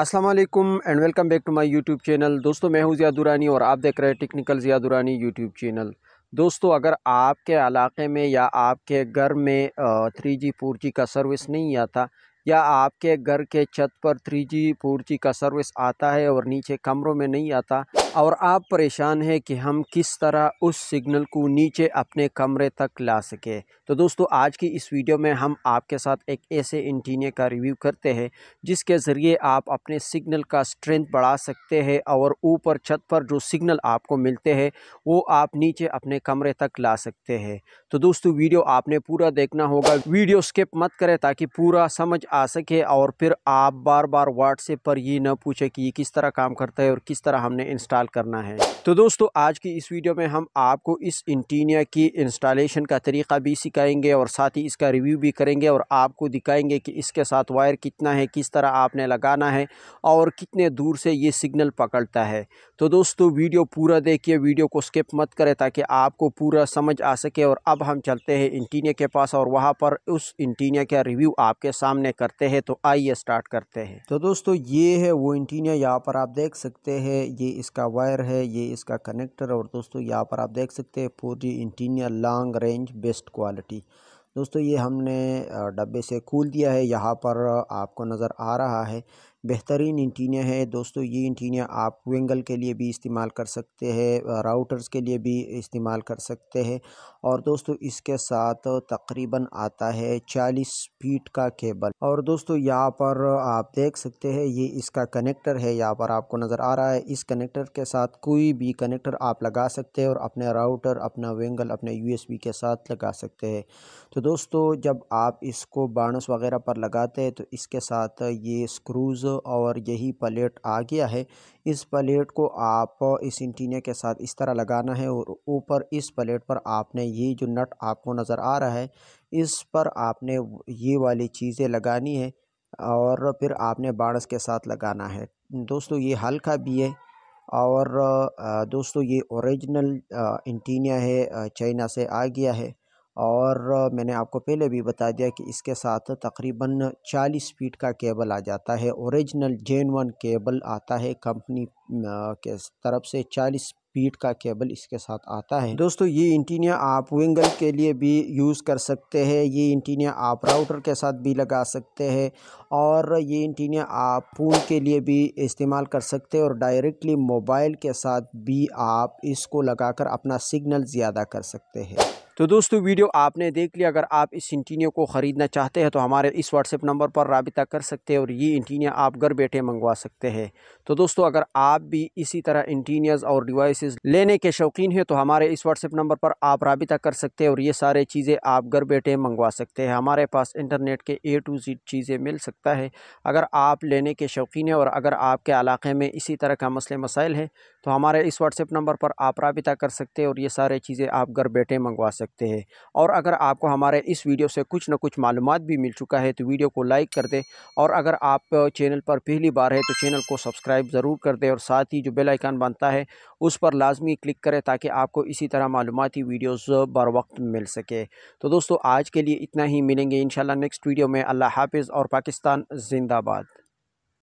अस्सलाम वालेकुम and welcome back to my YouTube channel दोस्तों मैं हूं ज़िया दुरानी और आप देख रहे हैं technical Zia Durrani YouTube channel दोस्तों अगर आपके इलाके में या आपके घर में थ्री जी फोर जी का सर्विस नहीं आता या आपके घर के छत पर थ्री जी फोर जी का सर्विस आता है और नीचे कमरों में नहीं आता और आप परेशान हैं कि हम किस तरह उस सिग्नल को नीचे अपने कमरे तक ला सके तो दोस्तों आज की इस वीडियो में हम आपके साथ एक ऐसे इंटीनियर का रिव्यू करते हैं जिसके ज़रिए आप अपने सिग्नल का स्ट्रेंथ बढ़ा सकते हैं और ऊपर छत पर जो सिग्नल आपको मिलते हैं वो आप नीचे अपने कमरे तक ला सकते हैं तो दोस्तों वीडियो आपने पूरा देखना होगा वीडियो स्किप मत करें ताकि पूरा समझ आ सके और फिर आप बार बार व्हाट्सएप पर ये ना पूछे कि ये किस तरह काम करता है और किस तरह हमने इंस्टॉल करना है तो दोस्तों आज की इस वीडियो में हम आपको इस इंटीनिया की इंस्टॉलेशन का तरीका भी सिखाएंगे और साथ ही इसका रिव्यू भी करेंगे और आपको दिखाएंगे कि इसके साथ वायर कितना है किस तरह आपने लगाना है और कितने दूर से ये सिग्नल पकड़ता है तो दोस्तों वीडियो पूरा देखिए वीडियो को स्किप मत करें ताकि आपको पूरा समझ आ सके और अब हम चलते हैं इंटीनिया के पास और वहाँ पर उस इंटीनिया का रिव्यू आपके सामने करते हैं तो आइए स्टार्ट करते हैं तो दोस्तों ये है वो इंटीनिया यहाँ पर आप देख सकते हैं ये इसका वायर है ये इसका कनेक्टर और दोस्तों यहाँ पर आप देख सकते हैं four G antenna long range best quality दोस्तों ये हमने डब्बे से खोल दिया है यहाँ पर आपको नज़र आ रहा है बेहतरीन इंटीनिया है दोस्तों ये इंटीनिया आप वेंगल के लिए भी इस्तेमाल कर सकते हैं राउटर्स के लिए भी इस्तेमाल कर सकते हैं और दोस्तों इसके साथ तकरीबन आता है चालीस फीट का केबल और दोस्तों यहाँ पर आप देख सकते हैं ये इसका कनेक्टर है यहाँ पर आपको नज़र आ रहा है इस कनेक्टर के साथ कोई भी कनेक्टर आप लगा सकते हैं और अपने राउटर अपना वेंगल अपने यू के साथ लगा सकते हैं तो दोस्तों जब आप इसको बाणस वगैरह पर लगाते हैं तो इसके साथ ये स्क्रूज़ और यही प्लेट आ गया है इस प्लेट को आप इस इंटीनिया के साथ इस तरह लगाना है और ऊपर इस प्लेट पर आपने ये जो नट आपको नज़र आ रहा है इस पर आपने ये वाली चीज़ें लगानी है और फिर आपने बाणस के साथ लगाना है दोस्तों ये हल्का भी है और दोस्तों ये ओरिजिनल इंटीनिया है चाइना से आ गया है और मैंने आपको पहले भी बता दिया कि इसके साथ तकरीबन 40 फीट का केबल आ जाता है ओरिजिनल जेन वन केबल आता है कंपनी के तरफ से 40 फीट का केबल इसके साथ आता है दोस्तों ये इंटीनिया आप विंगल के लिए भी यूज़ कर सकते हैं ये इंटीनिया आप राउटर के साथ भी लगा सकते हैं और ये इंटीनिया आप पूल के लिए भी इस्तेमाल कर सकते हैं और डायरेक्टली मोबाइल के साथ भी आप इसको लगाकर अपना सिग्नल ज़्यादा कर सकते हैं तो दोस्तों वीडियो आपने देख लिया अगर आप इस इंटीनियो को ख़रीदना चाहते हैं तो हमारे इस व्हाट्सएप नंबर पर रबिता कर सकते हैं और ये इंटीनिया आप घर बैठे मंगवा सकते हैं तो दोस्तों अगर आप भी इसी तरह इंटीनियर्स और डिवाइसेस लेने के शौकीन हैं तो हमारे इस व्हाट्सएप नंबर पर आप रबिता कर सकते हैं और ये सारे चीज़ें आप घर बैठे मंगवा सकते हैं हमारे पास इंटरनेट के ए टू जी चीज़ें मिल सकता है अगर आप लेने के शौकीन हैं और अगर आपके इलाके में इसी तरह का मसले मसाइल है तो हमारे इस व्हाट्सएप नंबर पर आप रबिता कर सकते हैं और ये सारे चीज़ें आप घर बैठे मंगवा सकते सकते हैं और अगर आपको हमारे इस वीडियो से कुछ ना कुछ मालूम भी मिल चुका है तो वीडियो को लाइक कर दें और अगर आप चैनल पर पहली बार है तो चैनल को सब्सक्राइब ज़रूर कर दें और साथ ही जो बेलाइकान बनता है उस पर लाजमी क्लिक करें ताकि आपको इसी तरह मालूमती वीडियोज़ बर वक्त मिल सके तो दोस्तों आज के लिए इतना ही मिलेंगे इन नेक्स्ट वीडियो में अल्लाह हाफिज़ और पाकिस्तान जिंदाबाद